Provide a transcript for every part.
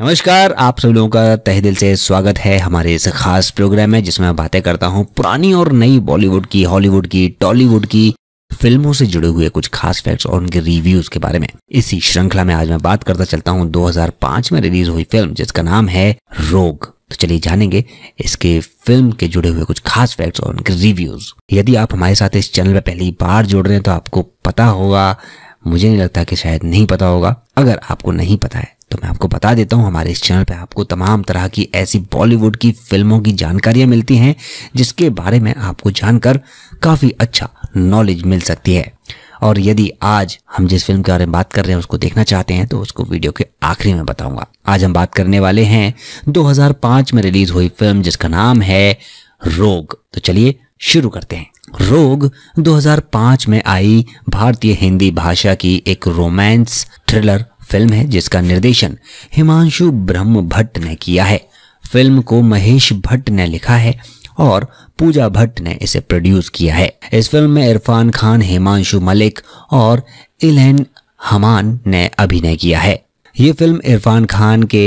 नमस्कार आप सभी लोगों का तह दिल से स्वागत है हमारे इस खास प्रोग्राम में जिसमें मैं बातें करता हूँ पुरानी और नई बॉलीवुड की हॉलीवुड की टॉलीवुड की फिल्मों से जुड़े हुए कुछ खास फैक्ट्स और उनके रिव्यूज के बारे में इसी श्रृंखला में आज मैं बात करता चलता हूँ 2005 में रिलीज हुई फिल्म जिसका नाम है रोग तो चलिए जानेंगे इसके फिल्म के जुड़े हुए कुछ खास फैक्ट्स और उनके रिव्यूज यदि आप हमारे साथ इस चैनल पर पहली बार जुड़ रहे हैं तो आपको पता होगा मुझे नहीं लगता कि शायद नहीं पता होगा अगर आपको नहीं पता है तो मैं आपको बता देता हूँ हमारे इस चैनल पे आपको तमाम तरह की ऐसी बॉलीवुड की फिल्मों की जानकारियाँ मिलती हैं जिसके बारे में आपको जानकर काफ़ी अच्छा नॉलेज मिल सकती है और यदि आज हम जिस फिल्म के बारे में बात कर रहे हैं उसको देखना चाहते हैं तो उसको वीडियो के आखिरी में बताऊंगा आज हम बात करने वाले हैं दो में रिलीज हुई फिल्म जिसका नाम है रोग तो चलिए शुरू करते हैं रोग 2005 में आई भारतीय हिंदी भाषा की एक रोमांस थ्रिलर फिल्म है जिसका निर्देशन हिमांशु ब्रह्म भट्ट ने किया है फिल्म को महेश भट्ट ने लिखा है और पूजा भट्ट ने इसे प्रोड्यूस किया है इस फिल्म में इरफान खान हिमांशु मलिक और इलेन हमान ने अभिनय किया है ये फिल्म इरफान खान के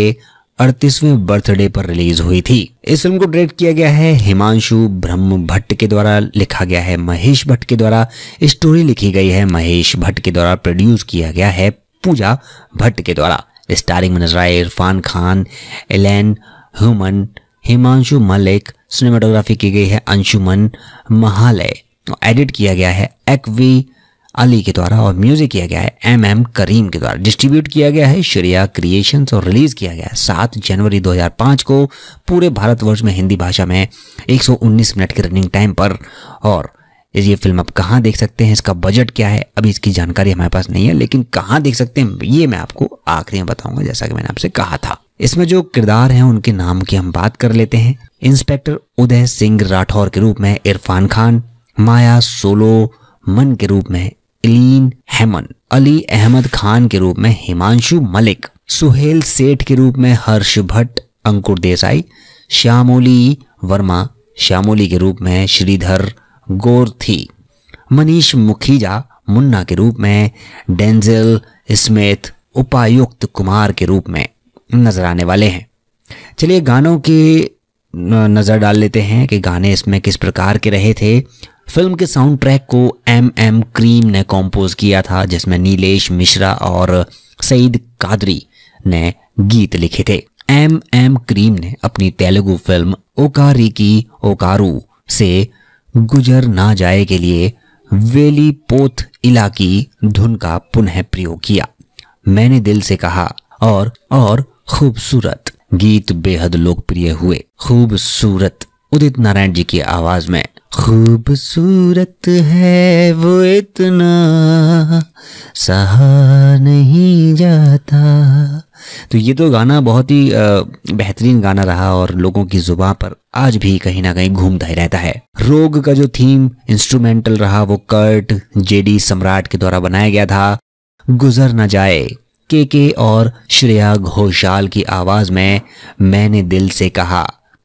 अड़तीसवें बर्थडे पर रिलीज हुई थी इस फिल्म को डायरेक्ट किया गया है हिमांशु ब्रह्म भट्ट के द्वारा लिखा गया है महेश भट्ट के द्वारा स्टोरी लिखी गई है महेश भट्ट के द्वारा प्रोड्यूस किया गया है पूजा भट्ट के द्वारा स्टारिंग में नजर आए Irfan Khan Ellen Human Himanshu Malik cinematography की गई है अंशुमन महालय एडिट तो किया गया है एक्वी अली के द्वारा और म्यूजिक किया गया है एम एम करीम के द्वारा डिस्ट्रीब्यूट किया गया है श्रेया क्रिएशंस और रिलीज किया गया है सात जनवरी 2005 को पूरे भारतवर्ष में हिंदी भाषा में 119 मिनट के रनिंग टाइम पर और ये फिल्म आप कहाँ देख सकते हैं इसका बजट क्या है अभी इसकी जानकारी हमारे पास नहीं है लेकिन कहाँ देख सकते हैं ये मैं आपको आखिरी में बताऊंगा जैसा कि मैंने आपसे कहा था इसमें जो किरदार हैं उनके नाम की हम बात कर लेते हैं इंस्पेक्टर उदय सिंह राठौर के रूप में इरफान खान माया सोलो मन के रूप में इलीन हेमन अली अहमद खान के रूप में हिमांशु मलिक सुहेल सेठ के रूप में हर्ष भट्ट अंकुर देसाई श्यामोली वर्मा श्यामोली के रूप में श्रीधर गोर थी मनीष मुखीजा मुन्ना के रूप में डेंजल स्मिथ उपायुक्त कुमार के रूप में नजर आने वाले हैं चलिए गानों की नज़र डाल लेते हैं कि गाने इसमें किस प्रकार के रहे थे फिल्म के साउंड ट्रैक को एम एम क्रीम ने कंपोज किया था जिसमें नीलेश मिश्रा और सईद कादरी ने गीत लिखे थे एम एम क्रीम ने अपनी तेलुगु फिल्म ओकारी की ओकारू से गुजर ना जाए के लिए वेली पोथ इलाकी धुन का पुनः प्रयोग किया मैंने दिल से कहा और और खूबसूरत गीत बेहद लोकप्रिय हुए खूबसूरत उदित नारायण जी की आवाज में खूबसूरत है वो इतना सहा नहीं जाता तो ये तो गाना बहुत ही बेहतरीन गाना रहा और लोगों की जुबा पर आज भी कहीं ना कहीं घूमता ही रहता है रोग का जो थीम इंस्ट्रूमेंटल रहा वो कर्ट जेडी सम्राट के द्वारा बनाया गया था गुजर ना जाए के के और श्रेया घोषाल की आवाज में मैंने दिल से कहा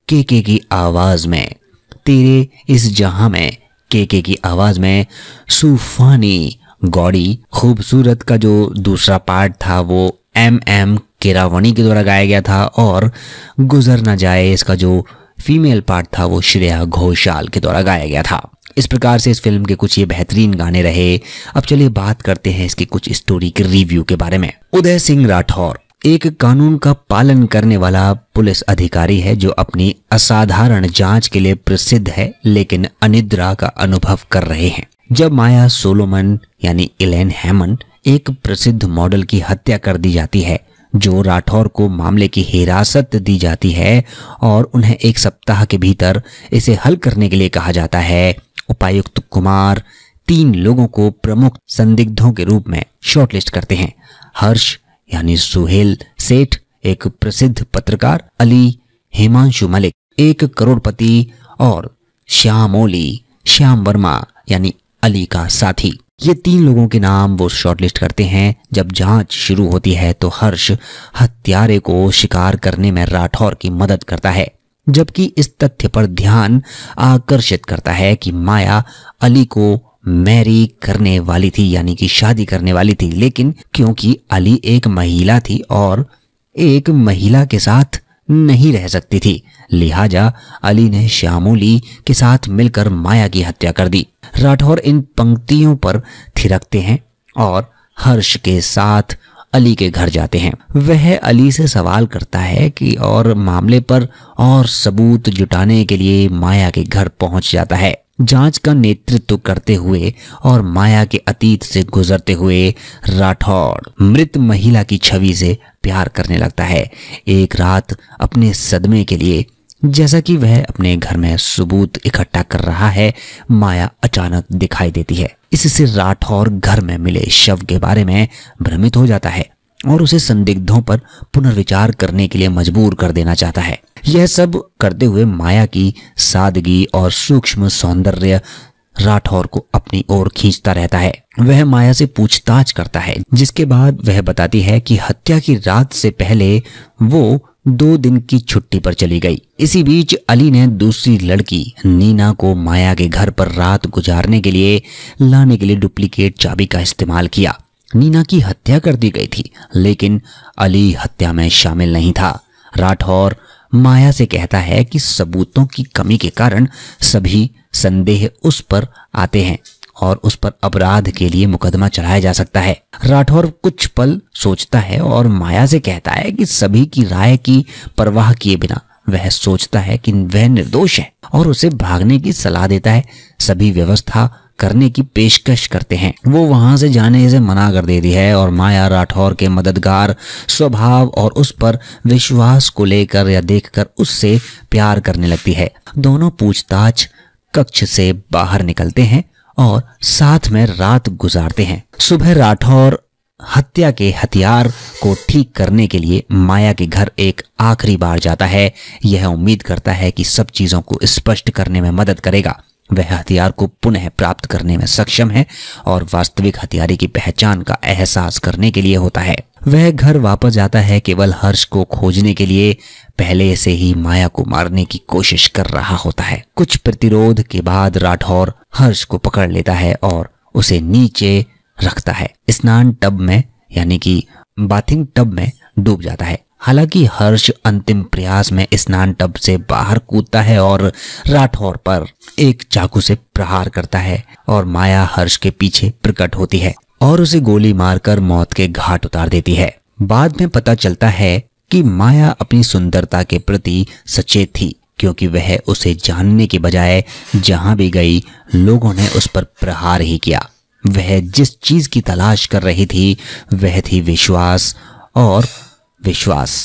के के की आवाज में तेरे इस जहां में केके की आवाज में सूफानी गौड़ी खूबसूरत का जो दूसरा पार्ट था वो एम एम केरावणी के द्वारा गाया गया था और गुजर ना जाए इसका जो फीमेल पार्ट था वो श्रेया घोषाल के द्वारा गाया गया था इस प्रकार से इस फिल्म के कुछ ये बेहतरीन गाने रहे अब चलिए बात करते हैं इसकी कुछ स्टोरी के रिव्यू के बारे में उदय सिंह राठौर एक कानून का पालन करने वाला पुलिस अधिकारी है जो अपनी असाधारण जांच के लिए प्रसिद्ध है लेकिन अनिद्रा का अनुभव कर रहे हैं जब माया सोलोमन यानी इलेन हैमन एक प्रसिद्ध मॉडल की हत्या कर दी जाती है जो राठौर को मामले की हिरासत दी जाती है और उन्हें एक सप्ताह के भीतर इसे हल करने के लिए कहा जाता है उपायुक्त कुमार तीन लोगों को प्रमुख संदिग्धों के रूप में शॉर्टलिस्ट करते हैं हर्ष यानी सुहेल सेठ एक प्रसिद्ध पत्रकार अली हिमांशु मलिक एक करोड़पति और श्याम ओली श्याम वर्मा यानी अली का साथी ये तीन लोगों के नाम वो शॉर्टलिस्ट करते हैं जब जांच शुरू होती है तो हर्ष हत्यारे को शिकार करने में राठौर की मदद करता है जबकि इस तथ्य पर ध्यान आकर्षित करता है कि माया अली को मैरी करने वाली थी यानी कि शादी करने वाली थी लेकिन क्योंकि अली एक महिला थी और एक महिला के साथ नहीं रह सकती थी लिहाजा अली ने श्यामोली के साथ मिलकर माया की हत्या कर दी राठौर इन पंक्तियों पर थिरकते हैं और हर्ष के साथ अली के घर जाते हैं वह अली से सवाल करता है कि और मामले पर और सबूत जुटाने के लिए माया के घर पहुंच जाता है जांच का नेतृत्व करते हुए और माया के अतीत से गुजरते हुए राठौड़ मृत महिला की छवि से प्यार करने लगता है एक रात अपने सदमे के लिए जैसा कि वह अपने घर में सबूत इकट्ठा कर रहा है माया अचानक दिखाई देती है इससे राठौर घर में मिले शव के बारे में भ्रमित हो जाता है और उसे संदिग्धों पर पुनर्विचार करने के लिए मजबूर कर देना चाहता है यह सब करते हुए माया की सादगी और सूक्ष्म सौंदर्य राठौर को अपनी ओर खींचता रहता है वह माया से पूछताछ करता है जिसके बाद वह बताती है कि हत्या की रात से पहले वो दो दिन की छुट्टी पर चली गई इसी बीच अली ने दूसरी लड़की नीना को माया के घर पर रात गुजारने के लिए लाने के लिए डुप्लीकेट चाबी का इस्तेमाल किया नीना की हत्या कर दी गई थी लेकिन अली हत्या में शामिल नहीं था राठौर माया से कहता है कि सबूतों की कमी के कारण सभी संदेह उस पर आते हैं और उस पर अपराध के लिए मुकदमा चलाया जा सकता है राठौर कुछ पल सोचता है और माया से कहता है कि सभी की राय की परवाह किए बिना वह सोचता है कि वह निर्दोष है और उसे भागने की सलाह देता है सभी व्यवस्था करने की पेशकश करते हैं वो वहां से जाने से मना कर देती है और माया राठौर के मददगार स्वभाव और उस पर विश्वास को लेकर या देखकर उससे प्यार करने लगती है दोनों पूछताछ कक्ष से बाहर निकलते हैं और साथ में रात गुजारते हैं सुबह राठौर हत्या के हथियार को ठीक करने के लिए माया के घर एक आखिरी बार जाता है यह उम्मीद करता है कि सब चीज़ों को स्पष्ट करने में मदद करेगा वह हथियार को पुनः प्राप्त करने में सक्षम है और वास्तविक हथियारे की पहचान का एहसास करने के लिए होता है वह घर वापस जाता है केवल हर्ष को खोजने के लिए पहले से ही माया को मारने की कोशिश कर रहा होता है कुछ प्रतिरोध के बाद राठौर हर्ष को पकड़ लेता है और उसे नीचे रखता है स्नान टब में यानी कि बाथिंग टब में डूब जाता है हालांकि हर्ष अंतिम प्रयास में स्नान टब से बाहर कूदता है और राठौर पर एक चाकू से प्रहार करता है और माया हर्ष के पीछे प्रकट होती है और उसे गोली मारकर मौत के घाट उतार देती है बाद में पता चलता है कि माया अपनी सुंदरता के प्रति सचेत थी क्योंकि वह उसे जानने के बजाय जहां भी गई लोगों ने उस पर प्रहार ही किया वह जिस चीज की तलाश कर रही थी वह थी विश्वास और विश्वास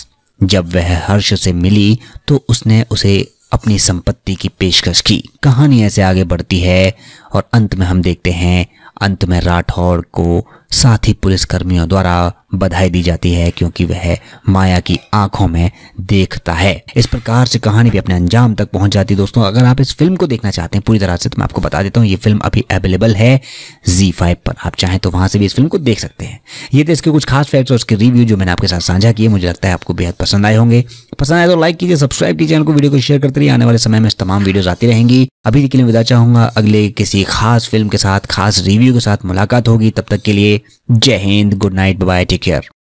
जब वह हर्ष से मिली तो उसने उसे अपनी संपत्ति की पेशकश की कहानी ऐसे आगे बढ़ती है और अंत में हम देखते हैं अंत में राठौड़ को साथ ही पुलिसकर्मियों द्वारा बधाई दी जाती है क्योंकि वह माया की आंखों में देखता है इस प्रकार से कहानी भी अपने अंजाम तक पहुंच जाती है दोस्तों अगर आप इस फिल्म को देखना चाहते हैं पूरी तरह से तो मैं आपको बता देता हूँ ये फिल्म अभी अवेलेबल है जी फाइव पर आप चाहें तो वहां से भी इस फिल्म को देख सकते हैं ये थे इसके कुछ खास फैक्ट्स और उसके रिव्यू जो मैंने आपके साथ साझा किए मुझे लगता है आपको बेहद पसंद आए होंगे पसंद आए तो लाइक कीजिए सब्सक्राइब कीजिए उनको वीडियो को शेयर करते रहिए आने वाले समय में तमाम वीडियोज आती रहेंगी अभी के लिए विदा चाहूंगा अगले किसी खास फिल्म के साथ खास रिव्यू के साथ मुलाकात होगी तब तक के लिए जय हिंद good night bye take care